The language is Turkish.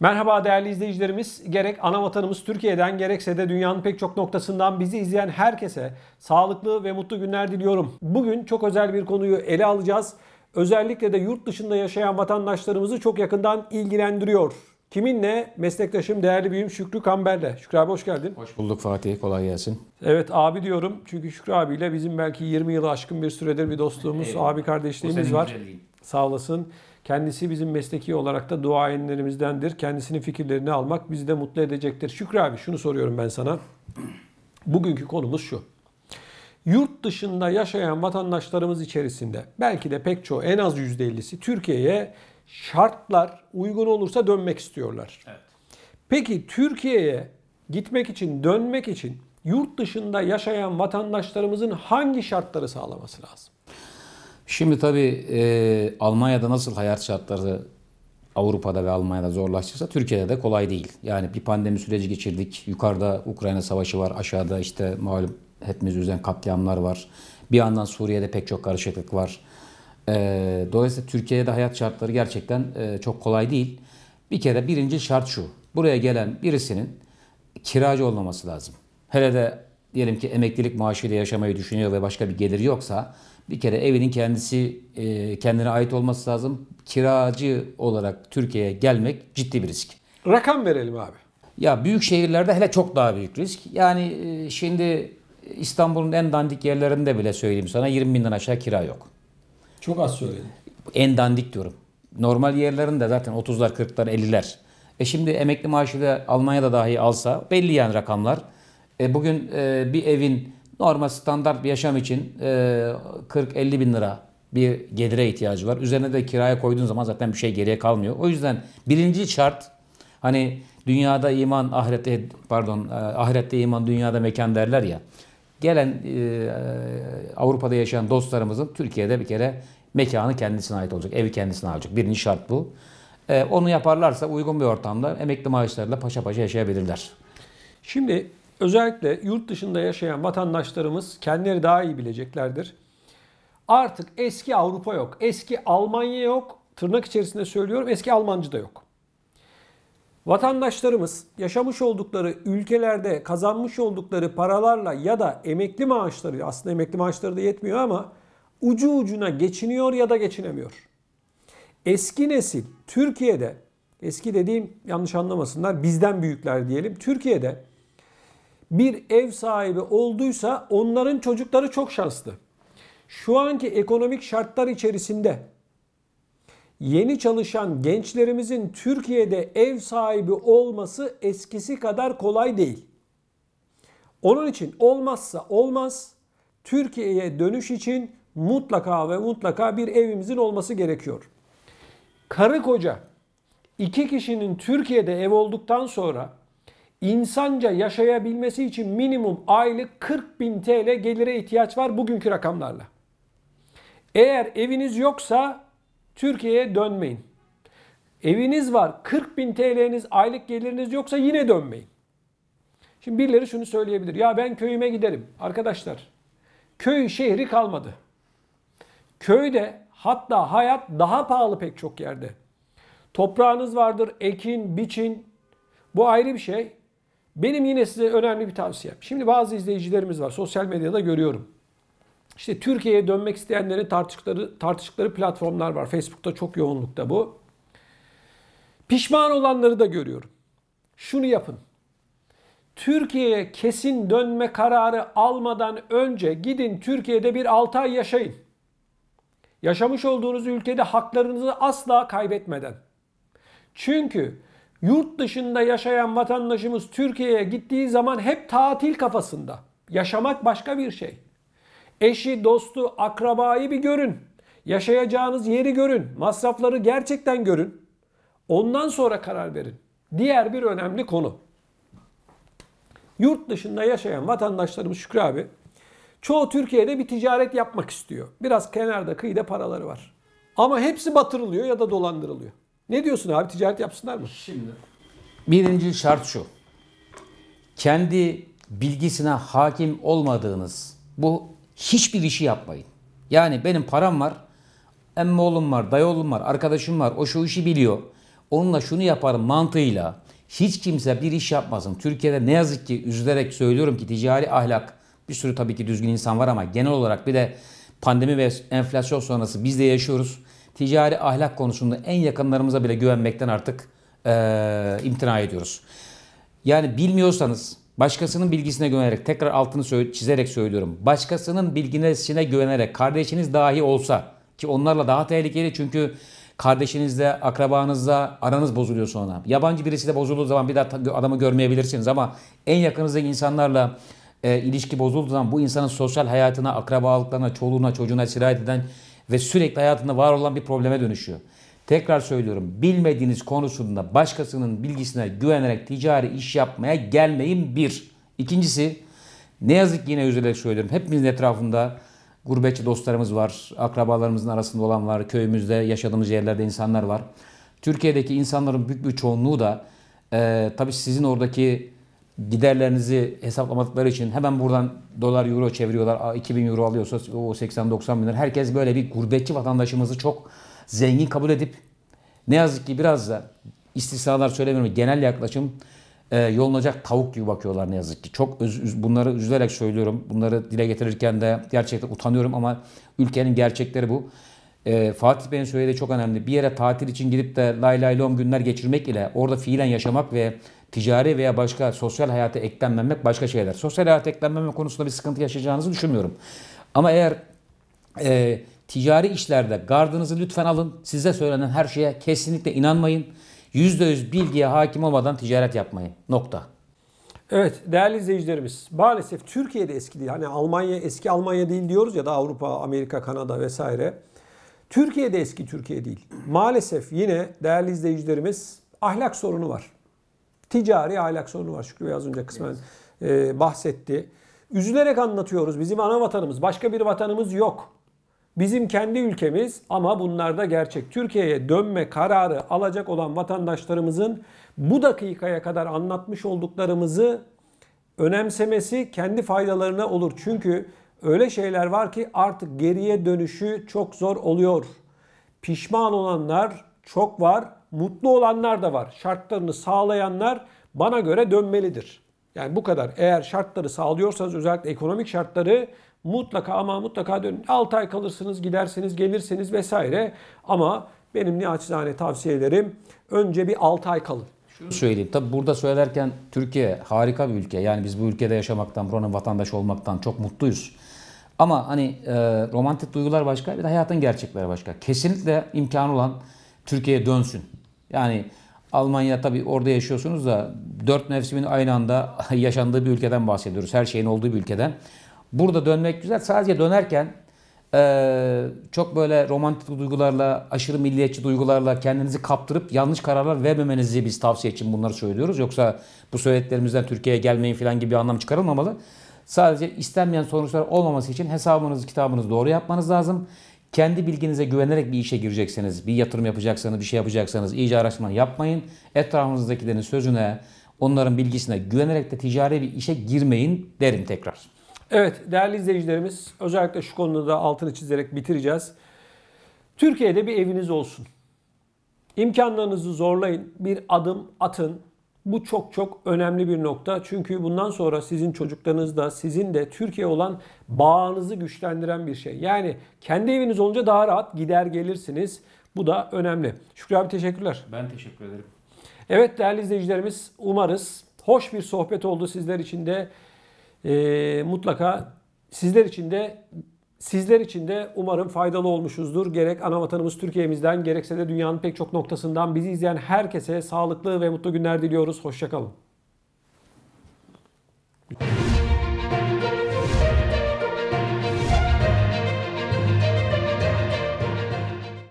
Merhaba değerli izleyicilerimiz. Gerek ana vatanımız Türkiye'den gerekse de dünyanın pek çok noktasından bizi izleyen herkese sağlıklı ve mutlu günler diliyorum. Bugün çok özel bir konuyu ele alacağız. Özellikle de yurt dışında yaşayan vatandaşlarımızı çok yakından ilgilendiriyor. Kiminle? Meslektaşım, değerli büyüğüm Şükrü Kamber'le. Şükrü abi hoş geldin. Hoş bulduk Fatih. Kolay gelsin. Evet abi diyorum. Çünkü Şükrü abiyle bizim belki 20 yılı aşkın bir süredir bir dostluğumuz, Eyvallah. abi kardeşliğimiz var. Güzelliğin. Sağ olasın. Kendisi bizim mesleki olarak da duayenlerimizdendir. Kendisinin fikirlerini almak bizi de mutlu edecektir. Şükrü abi şunu soruyorum ben sana. Bugünkü konumuz şu. Yurt dışında yaşayan vatandaşlarımız içerisinde belki de pek çoğu en az %50'si Türkiye'ye şartlar uygun olursa dönmek istiyorlar. Evet. Peki Türkiye'ye gitmek için, dönmek için yurt dışında yaşayan vatandaşlarımızın hangi şartları sağlaması lazım? Şimdi tabii e, Almanya'da nasıl hayat şartları Avrupa'da ve Almanya'da zorlaştıysa Türkiye'de de kolay değil. Yani bir pandemi süreci geçirdik. Yukarıda Ukrayna savaşı var. Aşağıda işte malum hepimiz üzen katliamlar var. Bir yandan Suriye'de pek çok karışıklık var. E, dolayısıyla Türkiye'de hayat şartları gerçekten e, çok kolay değil. Bir kere birinci şart şu. Buraya gelen birisinin kiracı olmaması lazım. Hele de diyelim ki emeklilik maaşıyla yaşamayı düşünüyor ve başka bir gelir yoksa bir kere evinin kendisi e, kendine ait olması lazım. Kiracı olarak Türkiye'ye gelmek ciddi bir risk. Rakam verelim abi. Ya büyük şehirlerde hele çok daha büyük risk. Yani e, şimdi İstanbul'un en dandik yerlerinde bile söyleyeyim sana 20 binden aşağı kira yok. Çok az söyledin. En dandik diyorum. Normal yerlerinde zaten 30'lar, 40'lar, 50'ler. E şimdi emekli maaşı da Almanya'da dahi alsa belli yani rakamlar. E bugün e, bir evin normal standart bir yaşam için 40-50 e, bin lira bir gelire ihtiyacı var. Üzerine de kiraya koyduğun zaman zaten bir şey geriye kalmıyor. O yüzden birinci şart hani dünyada iman ahirette pardon e, ahirette iman dünyada mekan derler ya. Gelen e, Avrupa'da yaşayan dostlarımızın Türkiye'de bir kere mekanı kendisine ait olacak. Evi kendisine alacak. Birinci şart bu. onu yaparlarsa uygun bir ortamda emekli maaşlarıyla paşa paşa yaşayabilirler. Şimdi Özellikle yurt dışında yaşayan vatandaşlarımız kendileri daha iyi bileceklerdir. Artık eski Avrupa yok, eski Almanya yok, tırnak içerisinde söylüyorum eski Almancı da yok. Vatandaşlarımız yaşamış oldukları ülkelerde kazanmış oldukları paralarla ya da emekli maaşları aslında emekli maaşları da yetmiyor ama ucu ucuna geçiniyor ya da geçinemiyor. Eski nesil Türkiye'de eski dediğim yanlış anlamasınlar bizden büyükler diyelim Türkiye'de bir ev sahibi olduysa onların çocukları çok şanslı. Şu anki ekonomik şartlar içerisinde yeni çalışan gençlerimizin Türkiye'de ev sahibi olması eskisi kadar kolay değil. Onun için olmazsa olmaz Türkiye'ye dönüş için mutlaka ve mutlaka bir evimizin olması gerekiyor. Karı koca iki kişinin Türkiye'de ev olduktan sonra insanca yaşayabilmesi için minimum aylık 40 bin TL gelire ihtiyaç var bugünkü rakamlarla. Eğer eviniz yoksa Türkiye'ye dönmeyin. Eviniz var 40 bin TL'niz aylık geliriniz yoksa yine dönmeyin. Şimdi birileri şunu söyleyebilir. Ya ben köyüme giderim. Arkadaşlar köy şehri kalmadı. Köyde hatta hayat daha pahalı pek çok yerde. Toprağınız vardır, ekin, biçin. Bu ayrı bir şey. Benim yine size önemli bir tavsiyem. Şimdi bazı izleyicilerimiz var. Sosyal medyada görüyorum. İşte Türkiye'ye dönmek isteyenlerin tartıştıkları, tartıştıkları platformlar var. Facebook'ta çok yoğunlukta bu. Pişman olanları da görüyorum. Şunu yapın. Türkiye'ye kesin dönme kararı almadan önce gidin Türkiye'de bir 6 ay yaşayın. Yaşamış olduğunuz ülkede haklarınızı asla kaybetmeden. Çünkü Yurt dışında yaşayan vatandaşımız Türkiye'ye gittiği zaman hep tatil kafasında. Yaşamak başka bir şey. Eşi, dostu, akrabayı bir görün. Yaşayacağınız yeri görün. Masrafları gerçekten görün. Ondan sonra karar verin. Diğer bir önemli konu. Yurt dışında yaşayan vatandaşlarımız Şükrü abi çoğu Türkiye'de bir ticaret yapmak istiyor. Biraz kenarda kıyıda paraları var. Ama hepsi batırılıyor ya da dolandırılıyor. Ne diyorsun abi ticaret yapsınlar mı? Şimdi. Birinci şart şu. Kendi bilgisine hakim olmadığınız bu hiçbir işi yapmayın. Yani benim param var, emme oğlum var, dayı oğlum var, arkadaşım var, o şu işi biliyor. Onunla şunu yaparım mantığıyla hiç kimse bir iş yapmasın. Türkiye'de ne yazık ki üzülerek söylüyorum ki ticari ahlak bir sürü tabii ki düzgün insan var ama genel olarak bir de pandemi ve enflasyon sonrası biz de yaşıyoruz ticari ahlak konusunda en yakınlarımıza bile güvenmekten artık e, imtina ediyoruz. Yani bilmiyorsanız başkasının bilgisine güvenerek tekrar altını çizerek söylüyorum. Başkasının bilgisine güvenerek kardeşiniz dahi olsa ki onlarla daha tehlikeli çünkü kardeşinizle, akrabanızla aranız bozuluyor sonra. Yabancı birisi de bozulduğu zaman bir daha adamı görmeyebilirsiniz ama en yakınızdaki insanlarla e, ilişki bozulduğu zaman bu insanın sosyal hayatına, akrabalıklarına, çoluğuna, çocuğuna sirayet eden ve sürekli hayatında var olan bir probleme dönüşüyor. Tekrar söylüyorum bilmediğiniz konusunda başkasının bilgisine güvenerek ticari iş yapmaya gelmeyin bir. İkincisi ne yazık ki yine üzülerek söylüyorum hepimizin etrafında gurbetçi dostlarımız var, akrabalarımızın arasında olan var, köyümüzde yaşadığımız yerlerde insanlar var. Türkiye'deki insanların büyük bir çoğunluğu da e, tabii sizin oradaki giderlerinizi hesaplamadıkları için hemen buradan dolar euro çeviriyorlar. 2000 euro alıyorsa o 80-90 bin lira. Herkes böyle bir gurbetçi vatandaşımızı çok zengin kabul edip ne yazık ki biraz da istisnalar söylemiyorum. Genel yaklaşım e, yolunacak tavuk gibi bakıyorlar ne yazık ki. Çok üz, bunları üzülerek söylüyorum. Bunları dile getirirken de gerçekten utanıyorum ama ülkenin gerçekleri bu e, Fatih Bey'in söylediği çok önemli. Bir yere tatil için gidip de lay lay lom günler geçirmek ile orada fiilen yaşamak ve ticari veya başka sosyal hayata eklenmemek başka şeyler. Sosyal hayata eklenmeme konusunda bir sıkıntı yaşayacağınızı düşünmüyorum. Ama eğer e, ticari işlerde gardınızı lütfen alın. Size söylenen her şeye kesinlikle inanmayın. %100 bilgiye hakim olmadan ticaret yapmayın. Nokta. Evet değerli izleyicilerimiz maalesef Türkiye'de eski değil. Hani Almanya eski Almanya değil diyoruz ya da Avrupa, Amerika, Kanada vesaire. Türkiye de eski Türkiye değil. Maalesef yine değerli izleyicilerimiz ahlak sorunu var. Ticari ahlak sorunu var. Şükrü Bey az önce kısmen e, bahsetti. Üzülerek anlatıyoruz. Bizim ana vatanımız. Başka bir vatanımız yok. Bizim kendi ülkemiz ama bunlar da gerçek. Türkiye'ye dönme kararı alacak olan vatandaşlarımızın bu dakikaya kadar anlatmış olduklarımızı önemsemesi kendi faydalarına olur. Çünkü Öyle şeyler var ki artık geriye dönüşü çok zor oluyor. Pişman olanlar çok var, mutlu olanlar da var. Şartlarını sağlayanlar bana göre dönmelidir. Yani bu kadar. Eğer şartları sağlıyorsanız özellikle ekonomik şartları mutlaka ama mutlaka dönün. 6 ay kalırsınız, gidersiniz, gelirseniz vesaire. Ama benim naçizane tavsiyelerim önce bir 6 ay kalın. Şunu söyleyeyim. Tabi burada söylerken Türkiye harika bir ülke. Yani biz bu ülkede yaşamaktan, buranın vatandaşı olmaktan çok mutluyuz. Ama hani e, romantik duygular başka bir de hayatın gerçekleri başka. Kesinlikle imkan olan Türkiye'ye dönsün. Yani Almanya tabii orada yaşıyorsunuz da dört mevsimin aynı anda yaşandığı bir ülkeden bahsediyoruz. Her şeyin olduğu bir ülkeden. Burada dönmek güzel. Sadece dönerken e, çok böyle romantik duygularla, aşırı milliyetçi duygularla kendinizi kaptırıp yanlış kararlar vermemenizi biz tavsiye için bunları söylüyoruz. Yoksa bu söylediklerimizden Türkiye'ye gelmeyin falan gibi bir anlam çıkarılmamalı. Sadece istenmeyen sonuçlar olmaması için hesabınızı, kitabınızı doğru yapmanız lazım. Kendi bilginize güvenerek bir işe girecekseniz, bir yatırım yapacaksanız, bir şey yapacaksanız iyice araştırma yapmayın. Etrafınızdakilerin sözüne, onların bilgisine güvenerek de ticari bir işe girmeyin derim tekrar. Evet değerli izleyicilerimiz özellikle şu konuda da altını çizerek bitireceğiz. Türkiye'de bir eviniz olsun. İmkanlarınızı zorlayın, bir adım atın bu çok çok önemli bir nokta. Çünkü bundan sonra sizin çocuklarınız da sizin de Türkiye olan bağınızı güçlendiren bir şey. Yani kendi eviniz olunca daha rahat gider gelirsiniz. Bu da önemli. Şükrü abi teşekkürler. Ben teşekkür ederim. Evet değerli izleyicilerimiz umarız hoş bir sohbet oldu sizler için de. Ee, mutlaka sizler için de Sizler için de umarım faydalı olmuşuzdur. Gerek anavatanımız Türkiye'mizden gerekse de dünyanın pek çok noktasından bizi izleyen herkese sağlıklı ve mutlu günler diliyoruz. Hoşçakalın.